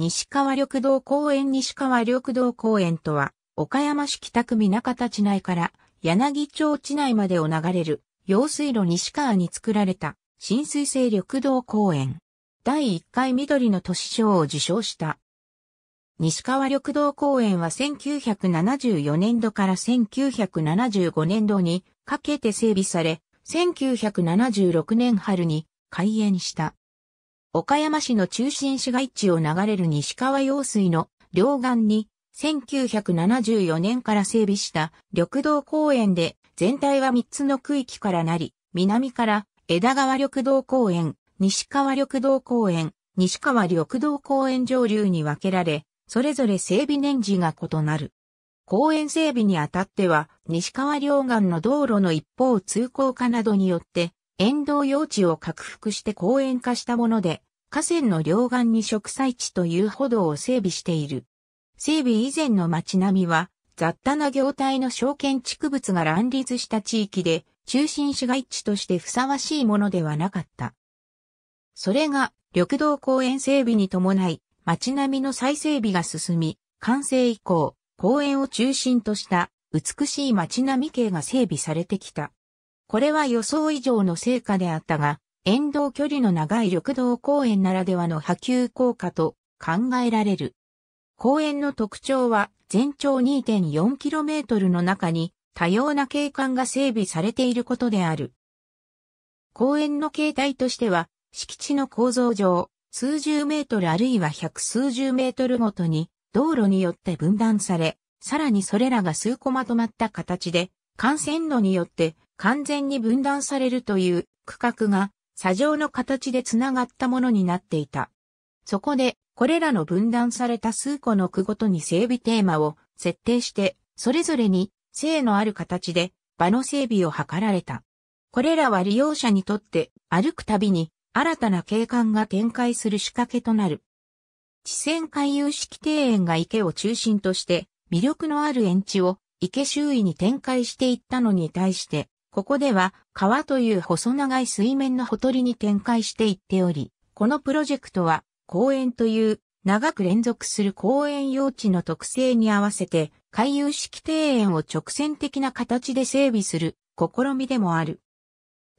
西川緑道公園西川緑道公園とは、岡山市北区中田地内から柳町地内までを流れる、用水路西川に作られた、浸水性緑道公園。第1回緑の都市賞を受賞した。西川緑道公園は1974年度から1975年度にかけて整備され、1976年春に開園した。岡山市の中心市街地を流れる西川用水の両岸に、1974年から整備した緑道公園で、全体は3つの区域からなり、南から枝川緑道公園、西川緑道公園、西川緑道公園上流に分けられ、それぞれ整備年次が異なる。公園整備にあたっては、西川両岸の道路の一方通行化などによって、沿道用地を拡幅して公園化したもので、河川の両岸に植栽地という歩道を整備している。整備以前の街並みは、雑多な業態の証券畜物が乱立した地域で、中心市街地としてふさわしいものではなかった。それが、緑道公園整備に伴い、街並みの再整備が進み、完成以降、公園を中心とした美しい街並み系が整備されてきた。これは予想以上の成果であったが、沿道距離の長い緑道公園ならではの波及効果と考えられる。公園の特徴は全長 2.4km の中に多様な景観が整備されていることである。公園の形態としては、敷地の構造上、数十メートルあるいは百数十メートルごとに、道路によって分断され、さらにそれらが数個まとまった形で、幹線路によって完全に分断されるという区画が、砂上の形で繋がったものになっていた。そこで、これらの分断された数個の区ごとに整備テーマを設定して、それぞれに性のある形で場の整備を図られた。これらは利用者にとって歩くたびに新たな景観が展開する仕掛けとなる。地線回遊式庭園が池を中心として魅力のある園地を池周囲に展開していったのに対してここでは川という細長い水面のほとりに展開していっており、このプロジェクトは公園という長く連続する公園用地の特性に合わせて回遊式庭園を直線的な形で整備する試みでもある。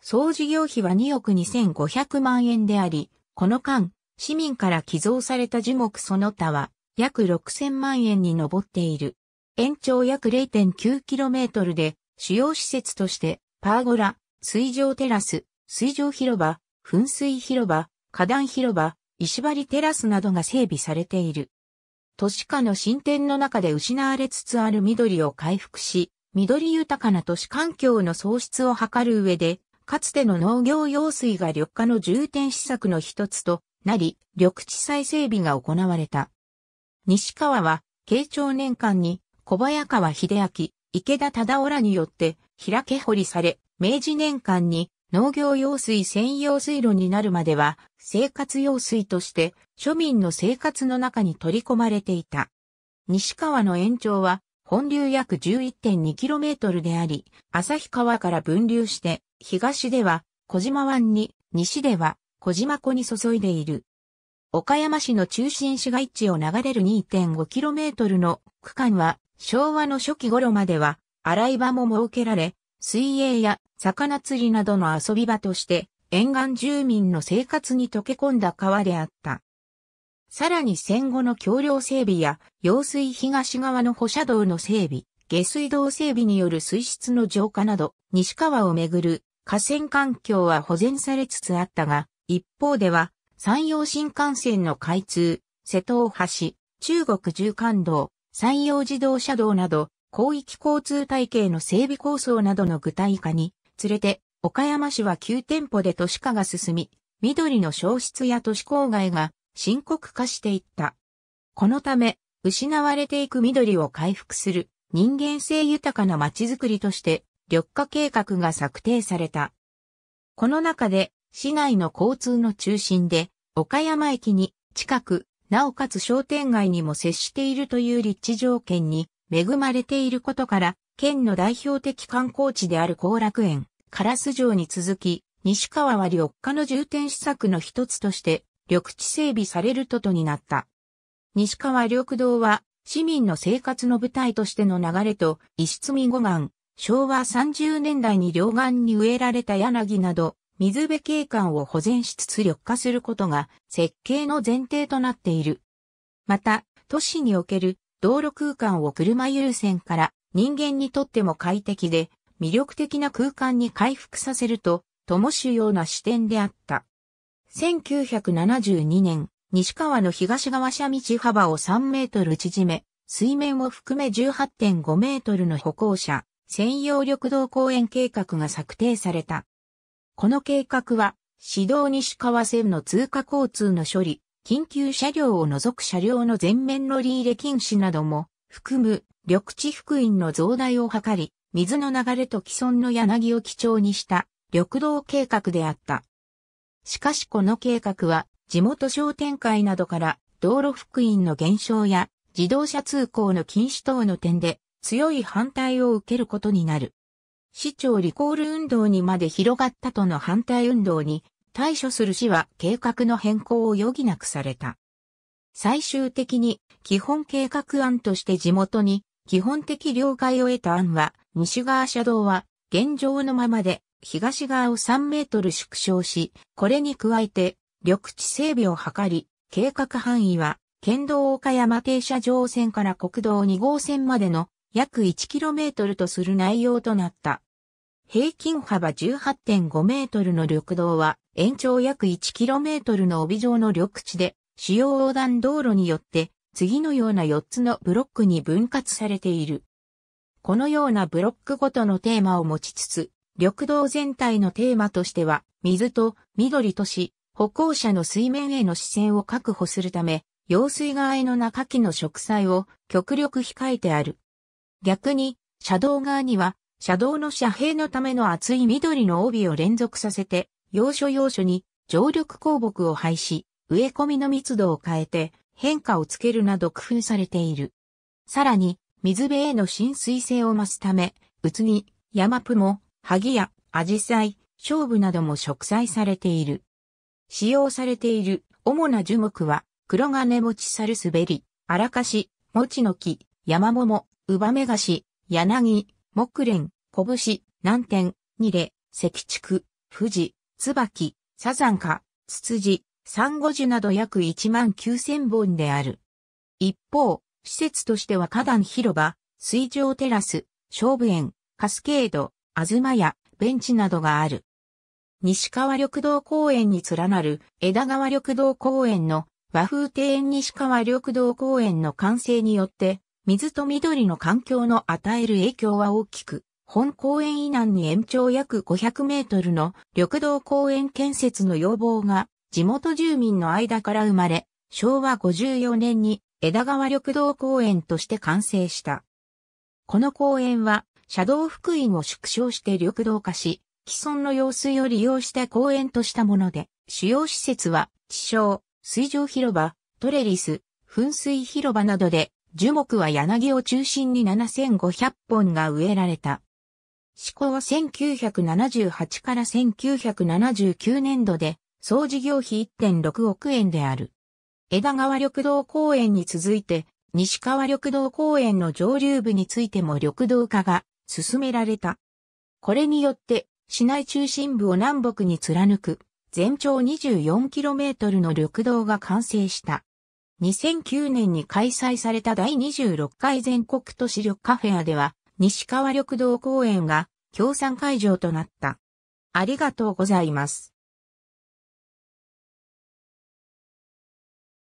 総事業費は2億2500万円であり、この間、市民から寄贈された樹木その他は約6000万円に上っている。延長約 0.9km で主要施設として、パーゴラ、水上テラス、水上広場、噴水広場、花壇広場、石張りテラスなどが整備されている。都市化の進展の中で失われつつある緑を回復し、緑豊かな都市環境の創出を図る上で、かつての農業用水が緑化の重点施策の一つとなり、緑地再整備が行われた。西川は、慶長年間に小早川秀明、池田忠夫らによって開け掘りされ、明治年間に農業用水専用水路になるまでは生活用水として庶民の生活の中に取り込まれていた。西川の延長は本流約 11.2km であり、旭川から分流して東では小島湾に、西では小島湖に注いでいる。岡山市の中心市街地を流れる 2.5km の区間は昭和の初期頃までは、洗い場も設けられ、水泳や魚釣りなどの遊び場として、沿岸住民の生活に溶け込んだ川であった。さらに戦後の橋梁整備や、用水東側の歩車道の整備、下水道整備による水質の浄化など、西川をめぐる河川環境は保全されつつあったが、一方では、山陽新幹線の開通、瀬戸大橋、中国縦貫道、山陽自動車道など、広域交通体系の整備構想などの具体化に、つれて、岡山市は9店舗で都市化が進み、緑の消失や都市郊外が深刻化していった。このため、失われていく緑を回復する人間性豊かな街づくりとして、緑化計画が策定された。この中で、市内の交通の中心で、岡山駅に近くなおかつ商店街にも接しているという立地条件に恵まれていることから、県の代表的観光地である後楽園、烏城に続き、西川は緑化の重点施策の一つとして、緑地整備されるととになった。西川緑道は、市民の生活の舞台としての流れと、石積み護岸、昭和30年代に両岸に植えられた柳など、水辺景観を保全しつつ緑化することが設計の前提となっている。また、都市における道路空間を車優先から人間にとっても快適で魅力的な空間に回復させると、とも主要な視点であった。1972年、西川の東側斜道幅を3メートル縮め、水面を含め18.5メートルの歩行者、専用緑道公園計画が策定された。この計画は、市道西川線の通過交通の処理、緊急車両を除く車両の全面乗り入れ禁止なども、含む、緑地福音の増大を図り、水の流れと既存の柳を基調にした緑道計画であった。しかしこの計画は、地元商店会などから道路福音の減少や自動車通行の禁止等の点で強い反対を受けることになる。市長リコール運動にまで広がったとの反対運動に対処する市は計画の変更を余儀なくされた。最終的に基本計画案として地元に基本的了解を得た案は西側車道は現状のままで東側を3メートル縮小し、これに加えて緑地整備を図り、計画範囲は県道岡山停車場線から国道2号線までの約 1km とする内容となった。平均幅 18.5m の緑道は延長約 1km の帯状の緑地で主要横断道路によって次のような4つのブロックに分割されている。このようなブロックごとのテーマを持ちつつ、緑道全体のテーマとしては、水と緑とし、歩行者の水面への視線を確保するため、用水側への中木の植栽を極力控えてある。逆に、車道側には、車道の遮蔽のための厚い緑の帯を連続させて、要所要所に常緑鉱木を廃し、植え込みの密度を変えて変化をつけるなど工夫されている。さらに、水辺への浸水性を増すため、うつに、山プも、萩や、アジサイ、勝負なども植栽されている。使用されている主な樹木は、黒金持ち猿滑り、荒かし、餅の木、山桃、ウバメガシ、柳、木蓮、拳、南天、ニレ、石竹、富士、椿、サザンカ、ツツジ、サンゴジュなど約1万9000本である。一方、施設としては花壇広場、水上テラス、勝負園、カスケード、あずまや、ベンチなどがある。西川緑道公園に連なる枝川緑道公園の和風庭園西川緑道公園の完成によって水と緑の環境の与える影響は大きく、本公園以南に延長約500メートルの緑道公園建設の要望が地元住民の間から生まれ、昭和54年に枝川緑道公園として完成した。この公園は、車道福井を縮小して緑道化し、既存の用水を利用した公園としたもので、主要施設は、地上、水上広場、トレリス、噴水広場などで、樹木は柳を中心に7500本が植えられた。施行は1978から1979年度で、総事業費1.6億円である。枝川緑道公園に続いて、西川緑道公園の上流部についても緑道化が進められた。これによって、市内中心部を南北に貫く、全長 24km の緑道が完成した。2009年に開催された第26回全国都市緑カフェアでは、西川緑道公園が協賛会場となった。ありがとうございます。